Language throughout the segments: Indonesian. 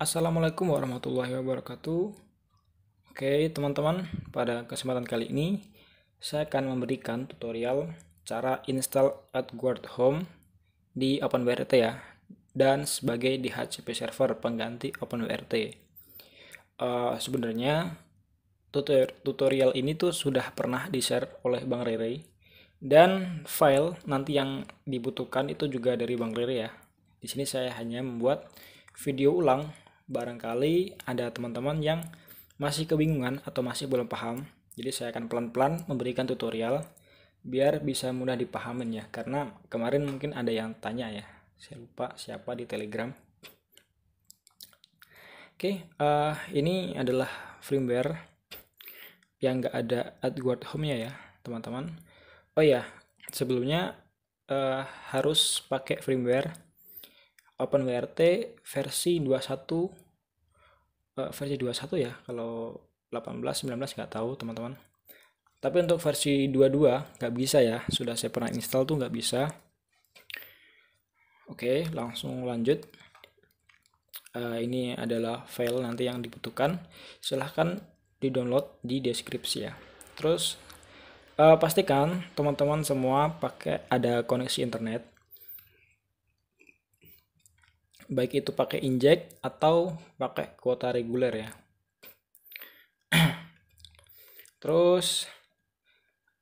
Assalamualaikum warahmatullahi wabarakatuh. Oke, teman-teman, pada kesempatan kali ini saya akan memberikan tutorial cara install AdGuard Home di OpenWrt ya dan sebagai DHCP server pengganti OpenWrt. Uh, sebenarnya tutorial ini tuh sudah pernah di-share oleh Bang Rere dan file nanti yang dibutuhkan itu juga dari Bang Rere ya. Di sini saya hanya membuat video ulang barangkali ada teman-teman yang masih kebingungan atau masih belum paham. Jadi saya akan pelan-pelan memberikan tutorial biar bisa mudah dipahamin ya. Karena kemarin mungkin ada yang tanya ya. Saya lupa siapa di Telegram. Oke, uh, ini adalah firmware yang nggak ada AdWord Home-nya ya, teman-teman. Oh ya, sebelumnya uh, harus pakai firmware OpenWrt versi Eh, versi 21 ya kalau 18 19 nggak tahu teman-teman tapi untuk versi 22 nggak bisa ya sudah saya pernah install tuh nggak bisa oke langsung lanjut uh, ini adalah file nanti yang dibutuhkan silahkan di download di deskripsi ya terus uh, pastikan teman-teman semua pakai ada koneksi internet baik itu pakai inject atau pakai kuota reguler ya terus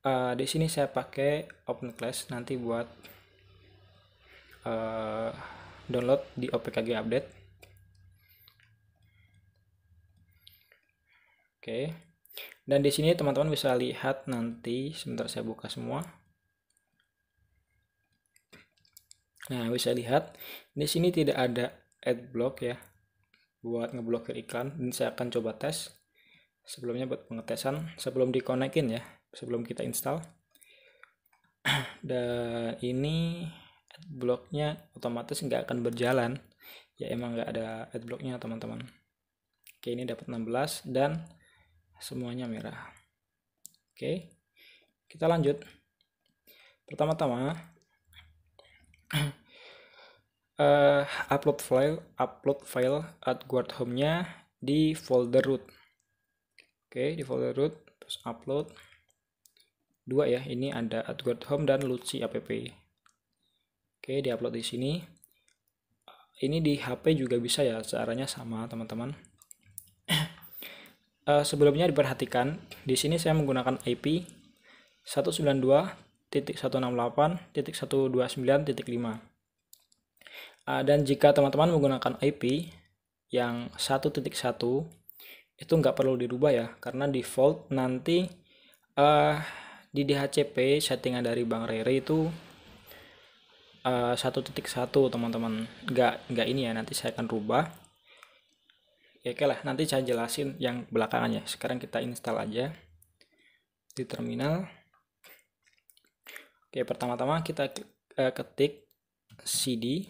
uh, di sini saya pakai open class nanti buat uh, download di OPKG update oke okay. dan di sini teman-teman bisa lihat nanti sebentar saya buka semua Nah, bisa lihat di sini tidak ada ad block ya buat ngeblokir iklan. Ini saya akan coba tes. Sebelumnya buat pengetesan sebelum dikonekin ya, sebelum kita install. Dan ini ad blocknya otomatis nggak akan berjalan. Ya emang nggak ada ad blocknya teman-teman. Oke, ini dapat 16 dan semuanya merah. Oke. Kita lanjut. Pertama-tama uh, upload file upload file at guard home-nya di folder root. Oke, okay, di folder root terus upload dua ya. Ini ada at guard home dan luci app. Oke, okay, upload di sini. Ini di HP juga bisa ya, caranya sama teman-teman. Uh, sebelumnya diperhatikan, di sini saya menggunakan IP 192 Uh, Dan jika teman-teman menggunakan IP yang 1.1 itu nggak perlu dirubah ya karena default nanti uh, di DHCP settingan dari Bang Rere itu ah, satu titik teman-teman nggak nggak ini ya nanti saya akan rubah ya oke lah nanti saya jelasin yang belakangannya sekarang kita install aja di terminal Oke, pertama-tama kita eh, ketik cd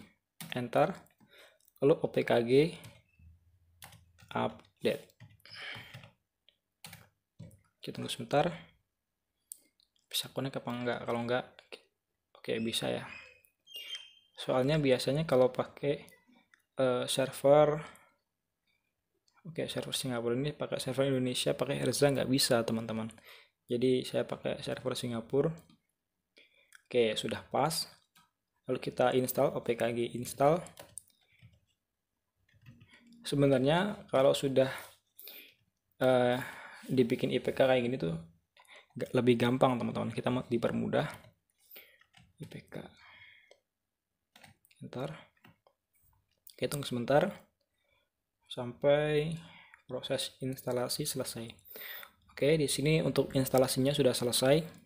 enter lalu opkg update. Kita tunggu sebentar. Bisa connect apa enggak? Kalau enggak oke bisa ya. Soalnya biasanya kalau pakai eh, server Oke, server Singapura ini pakai server Indonesia, pakai erza nggak bisa, teman-teman. Jadi saya pakai server Singapura. Oke, sudah pas. Lalu kita install opkg install. Sebenarnya kalau sudah uh, dibikin IPK kayak gini tuh lebih gampang teman-teman. Kita mau dipermudah. IPK. Ntar. Oke, tunggu sebentar sampai proses instalasi selesai. Oke, di sini untuk instalasinya sudah selesai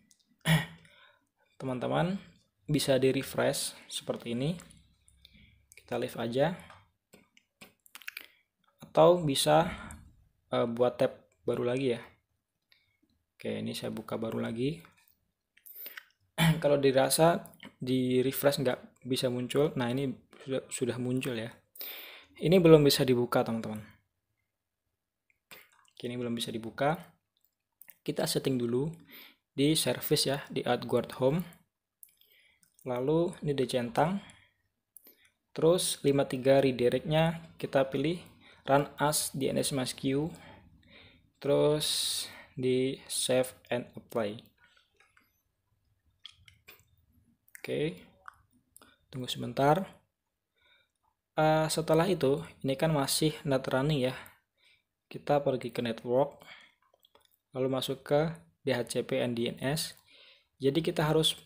teman-teman bisa di refresh seperti ini kita leave aja atau bisa uh, buat tab baru lagi ya oke ini saya buka baru lagi kalau dirasa di refresh nggak bisa muncul nah ini sudah, sudah muncul ya ini belum bisa dibuka teman-teman ini belum bisa dibuka kita setting dulu di service ya di guard home lalu ini di centang terus 53 redirectnya kita pilih run as DNS mask queue terus di save and apply oke tunggu sebentar uh, setelah itu ini kan masih not running ya kita pergi ke network lalu masuk ke DHCP dns jadi kita harus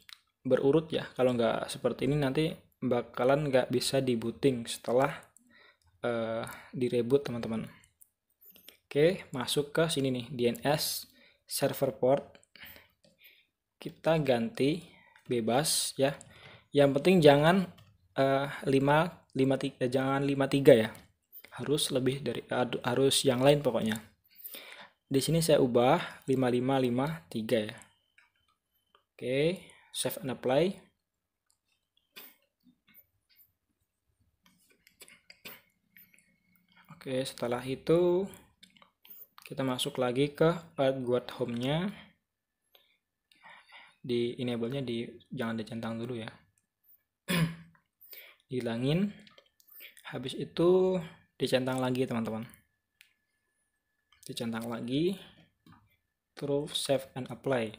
berurut ya kalau nggak seperti ini nanti bakalan nggak bisa di setelah uh, eh, direboot teman-teman oke masuk ke sini nih DNS server port kita ganti bebas ya yang penting jangan uh, 5 5 3, jangan 53 ya harus lebih dari harus yang lain pokoknya di sini saya ubah 5553 ya. Oke, save and apply. Oke, setelah itu kita masuk lagi ke Word home-nya. Di enable-nya di jangan dicentang dulu ya. Hilangin. Habis itu dicentang lagi teman-teman dicentang lagi terus save and apply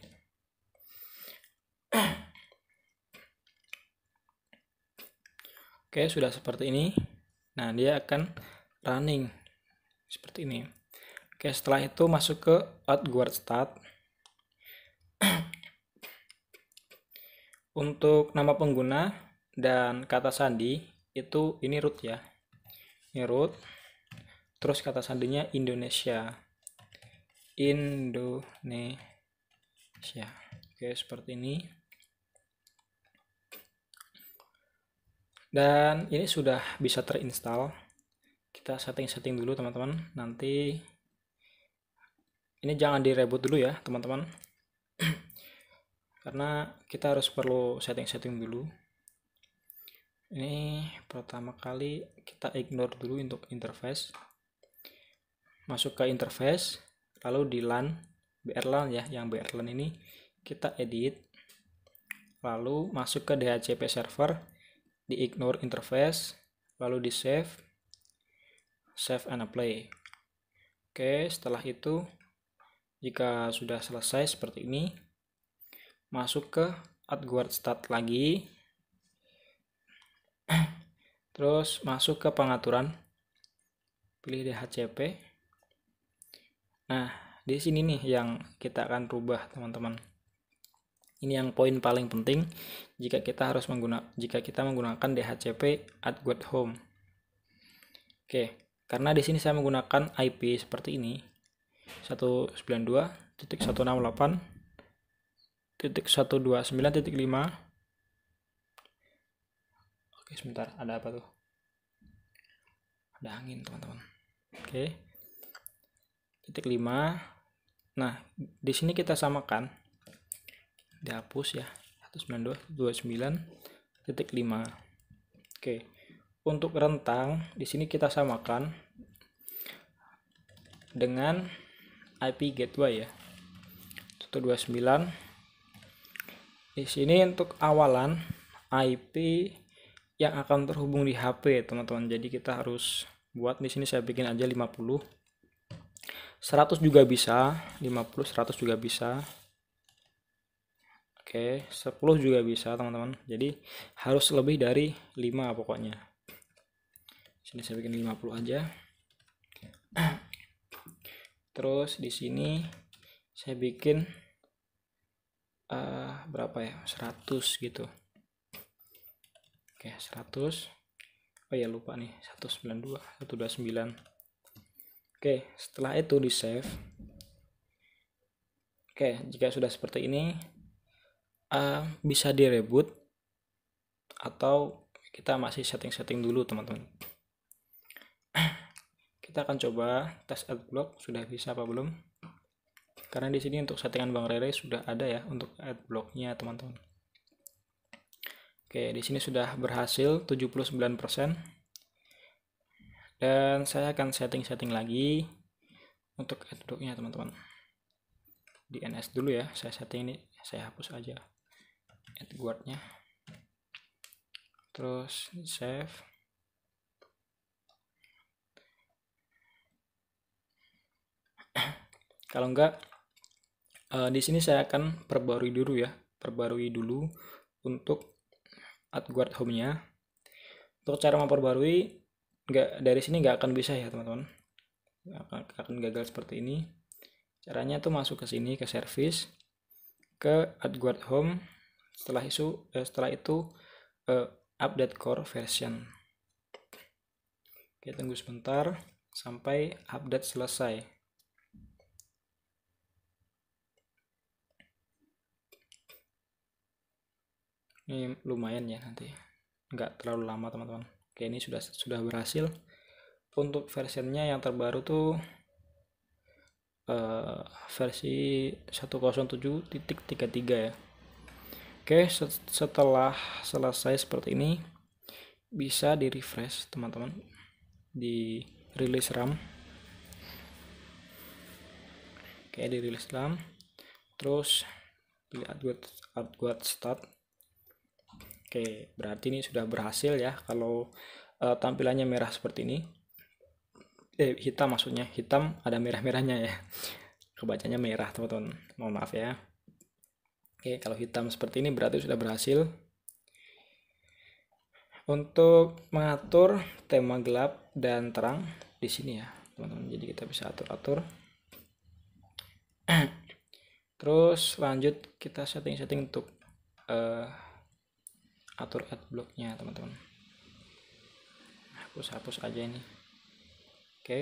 oke sudah seperti ini nah dia akan running seperti ini oke setelah itu masuk ke outward start untuk nama pengguna dan kata sandi itu ini root ya ini root terus kata sandinya Indonesia Indonesia oke seperti ini dan ini sudah bisa terinstall kita setting-setting dulu teman-teman nanti ini jangan direboot dulu ya teman-teman karena kita harus perlu setting-setting dulu ini pertama kali kita ignore dulu untuk interface masuk ke interface lalu di LAN brlan ya yang brlan ini kita edit lalu masuk ke DHCP server di ignore interface lalu di save save and apply oke setelah itu jika sudah selesai seperti ini masuk ke guard stat lagi terus masuk ke pengaturan pilih DHCP Nah, di sini nih yang kita akan rubah, teman-teman. Ini yang poin paling penting jika kita harus menggunakan jika kita menggunakan DHCP at good home. Oke, karena di sini saya menggunakan IP seperti ini satu titik titik lima Oke, sebentar, ada apa tuh? Ada angin, teman-teman. Oke titik lima, nah di sini kita samakan dihapus ya 192.29 titik lima, oke untuk rentang di sini kita samakan dengan IP gateway ya 129 di sini untuk awalan IP yang akan terhubung di HP teman-teman jadi kita harus buat di sini saya bikin aja 50 100 juga bisa 50 100 juga bisa oke 10 juga bisa teman-teman jadi harus lebih dari 5 pokoknya sini saya bikin 50 aja terus di sini saya bikin uh, berapa ya 100 gitu oke 100 oh ya lupa nih 192 129 Oke, setelah itu di save. Oke, jika sudah seperti ini, uh, bisa di reboot atau kita masih setting-setting dulu teman-teman. Kita akan coba tes adblock sudah bisa apa belum? Karena di sini untuk settingan Bang Rere sudah ada ya untuk adblocknya teman-teman. Oke, di sini sudah berhasil 79% dan saya akan setting-setting lagi untuk adblocknya teman-teman di NS dulu ya saya setting ini saya hapus aja AdGuardnya terus save kalau enggak uh, di sini saya akan perbarui dulu ya perbarui dulu untuk AdGuard home-nya untuk cara memperbarui nggak dari sini nggak akan bisa ya teman-teman akan gagal seperti ini caranya tuh masuk ke sini ke service ke AdGuard Home setelah isu eh, setelah itu eh, update core version kita tunggu sebentar sampai update selesai. Ini lumayan ya nanti. Nggak terlalu lama, teman-teman. Oke, ini sudah sudah berhasil. Untuk versinya yang terbaru tuh uh, versi 107.33 ya. Oke, setelah selesai seperti ini bisa di refresh teman-teman di release RAM. Oke, di release RAM. Terus pilih upgrade adguard start Oke, berarti ini sudah berhasil ya kalau uh, tampilannya merah seperti ini. Eh, hitam maksudnya. Hitam ada merah-merahnya ya. Kebacanya merah, teman-teman. Mohon maaf ya. Oke, kalau hitam seperti ini berarti sudah berhasil. Untuk mengatur tema gelap dan terang di sini ya, teman-teman. Jadi kita bisa atur-atur. Terus lanjut kita setting-setting untuk uh, atur adblocknya teman-teman hapus-hapus aja ini oke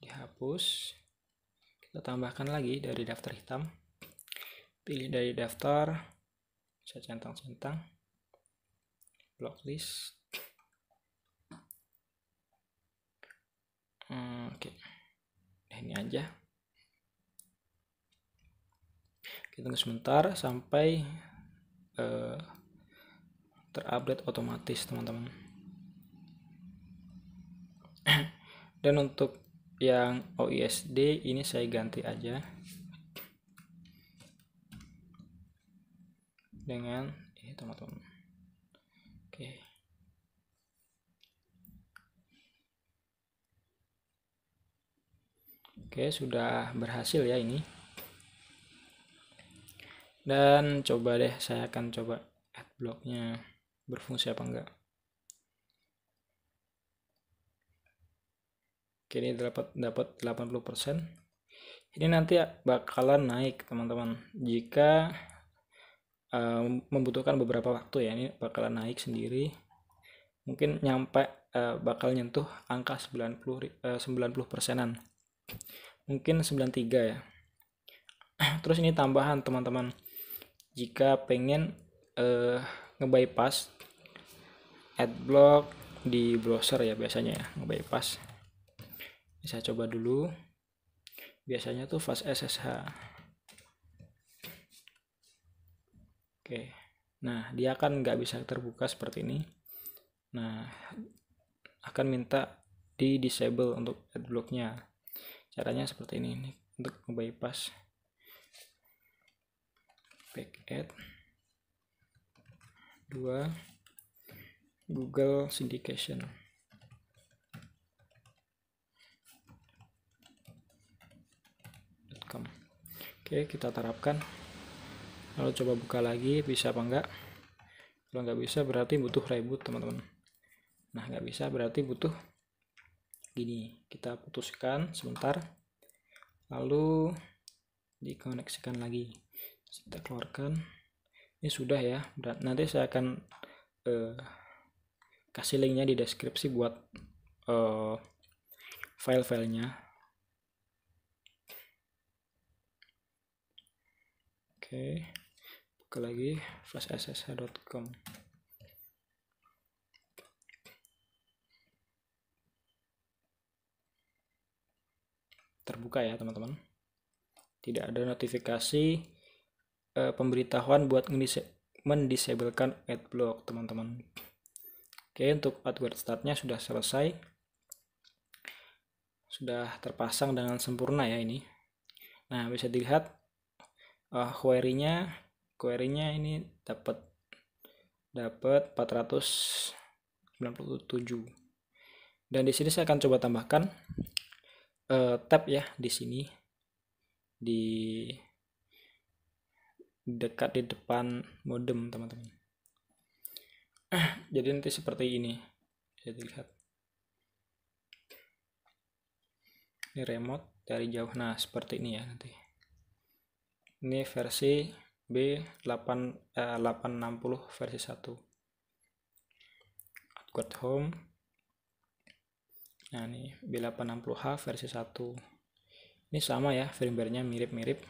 dihapus kita tambahkan lagi dari daftar hitam pilih dari daftar saya centang-centang blocklist hmm, oke okay. Nah, ini aja kita tunggu sebentar sampai uh, terupdate otomatis teman-teman dan untuk yang OISD ini saya ganti aja dengan ini eh, teman-teman oke oke sudah berhasil ya ini dan coba deh saya akan coba add blognya berfungsi apa enggak. Oke, ini dapat dapat 80%. Ini nanti bakalan naik, teman-teman. Jika uh, membutuhkan beberapa waktu ya, ini bakalan naik sendiri. Mungkin nyampe uh, bakal nyentuh angka 90 uh, 90%-an. Mungkin 93 ya. Terus ini tambahan, teman-teman. Jika pengen uh, eh, bypass block di browser ya biasanya ya bypass saya coba dulu biasanya tuh fast SSH oke nah dia akan nggak bisa terbuka seperti ini nah akan minta di disable untuk blocknya. caranya seperti ini nih untuk bypass back add 2 Google Syndication. .com. Oke, kita terapkan. Lalu coba buka lagi, bisa apa enggak? Kalau nggak bisa berarti butuh reboot, teman-teman. Nah, nggak bisa berarti butuh gini. Kita putuskan sebentar. Lalu dikoneksikan lagi. Kita keluarkan. Ini sudah ya. Nanti saya akan eh, kasih linknya di deskripsi buat uh, file-filenya oke okay. buka lagi flashssh.com terbuka ya teman-teman tidak ada notifikasi uh, pemberitahuan buat mendisablekan adblock teman-teman Oke, untuk AdWords startnya sudah selesai. Sudah terpasang dengan sempurna ya ini. Nah, bisa dilihat uh, query-nya query-nya ini dapat dapat 497. Dan di sini saya akan coba tambahkan uh, tab ya di sini di dekat di depan modem teman-teman jadi nanti seperti ini bisa dilihat ini remote dari jauh nah seperti ini ya nanti ini versi B8 eh, 860 versi 1 outward home nah ini B860H versi 1 ini sama ya firmware-nya mirip-mirip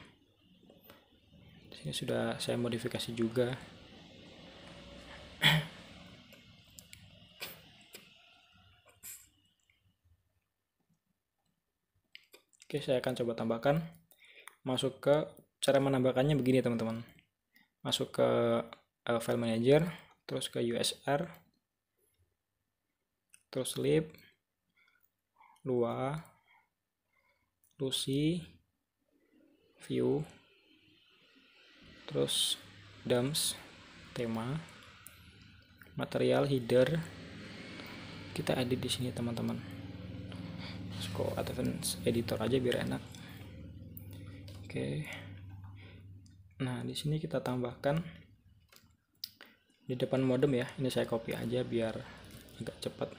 sini sudah saya modifikasi juga Oke, saya akan coba tambahkan. Masuk ke cara menambahkannya begini, teman-teman. Masuk ke uh, file manager, terus ke USR, terus lib, lua, lucy, view, terus dumps, tema, material header. Kita edit di sini, teman-teman. Mesko editor aja biar enak oke nah di sini kita tambahkan di depan modem ya ini saya copy aja biar agak cepat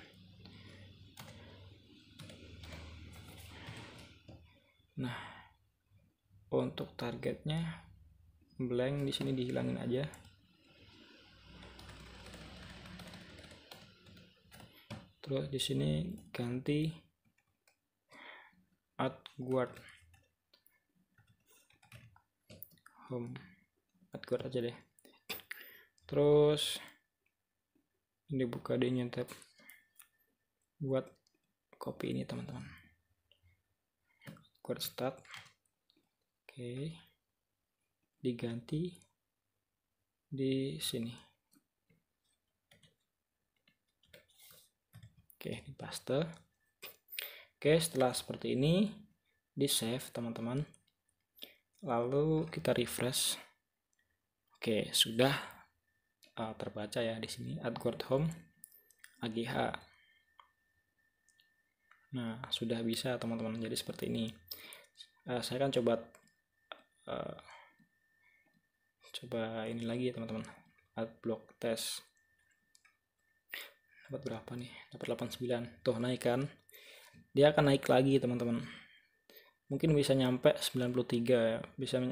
nah untuk targetnya blank di sini dihilangin aja terus di sini ganti guard home guard aja deh terus ini buka di new buat copy ini teman-teman guard start oke okay. diganti di sini Oke, okay, di paste. Oke, setelah seperti ini di save teman-teman. Lalu kita refresh. Oke, sudah uh, terbaca ya di sini AdWord Home AGH. Nah, sudah bisa teman-teman jadi seperti ini. Uh, saya akan coba uh, coba ini lagi ya teman-teman. AdBlock test. Dapat berapa nih? Dapat 89. Tuh naik kan? dia akan naik lagi teman-teman mungkin bisa nyampe 93 ya bisa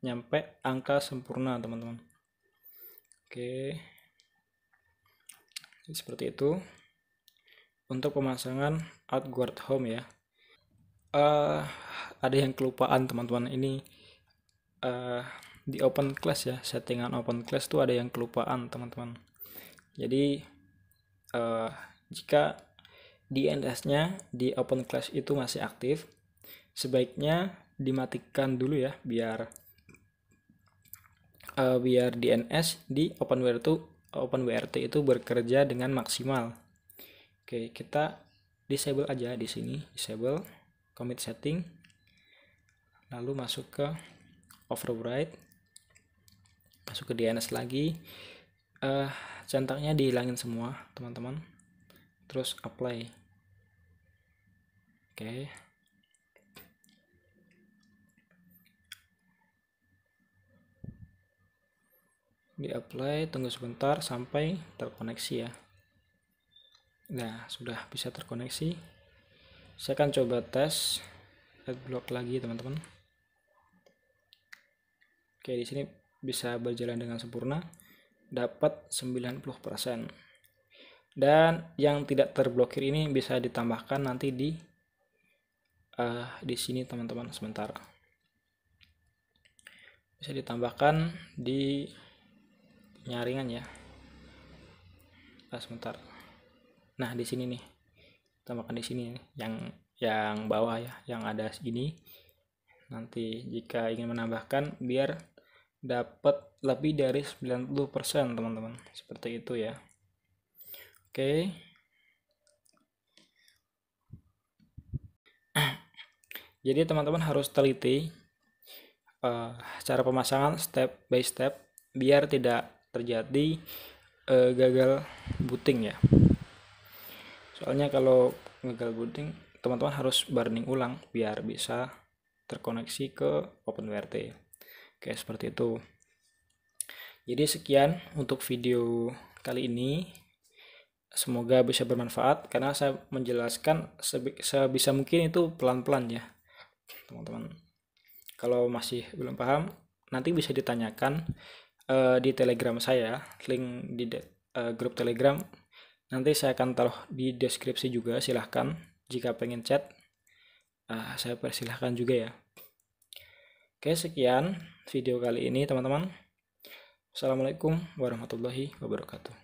nyampe angka sempurna teman-teman oke seperti itu untuk pemasangan outward home ya uh, ada yang kelupaan teman-teman ini uh, di open class ya settingan open class tuh ada yang kelupaan teman-teman jadi uh, jika DNS-nya di Open Clash itu masih aktif, sebaiknya dimatikan dulu ya biar uh, biar DNS di OpenWrt itu WRT itu bekerja dengan maksimal. Oke, kita disable aja di sini, disable commit setting. Lalu masuk ke override. Masuk ke DNS lagi. Uh, centangnya dihilangin semua, teman-teman. Terus apply okay. di apply tunggu sebentar sampai terkoneksi ya nah sudah bisa terkoneksi saya akan coba tes adblock lagi teman-teman oke di sini bisa berjalan dengan sempurna dapat 90% dan yang tidak terblokir ini bisa ditambahkan nanti di uh, di sini teman-teman sebentar bisa ditambahkan di nyaringan ya nah, sebentar nah di sini nih tambahkan di sini yang yang bawah ya yang ada segini nanti jika ingin menambahkan biar dapat lebih dari 90% teman-teman seperti itu ya oke okay. Jadi teman-teman harus teliti uh, cara pemasangan step by step biar tidak terjadi uh, gagal booting ya. Soalnya kalau gagal booting teman-teman harus burning ulang biar bisa terkoneksi ke OpenWrt. Oke, seperti itu. Jadi sekian untuk video kali ini. Semoga bisa bermanfaat karena saya menjelaskan sebisa mungkin itu pelan-pelan ya teman-teman kalau masih belum paham nanti bisa ditanyakan uh, di telegram saya link di uh, grup telegram nanti saya akan taruh di deskripsi juga silahkan jika pengen chat uh, saya persilahkan juga ya oke sekian video kali ini teman-teman assalamualaikum warahmatullahi wabarakatuh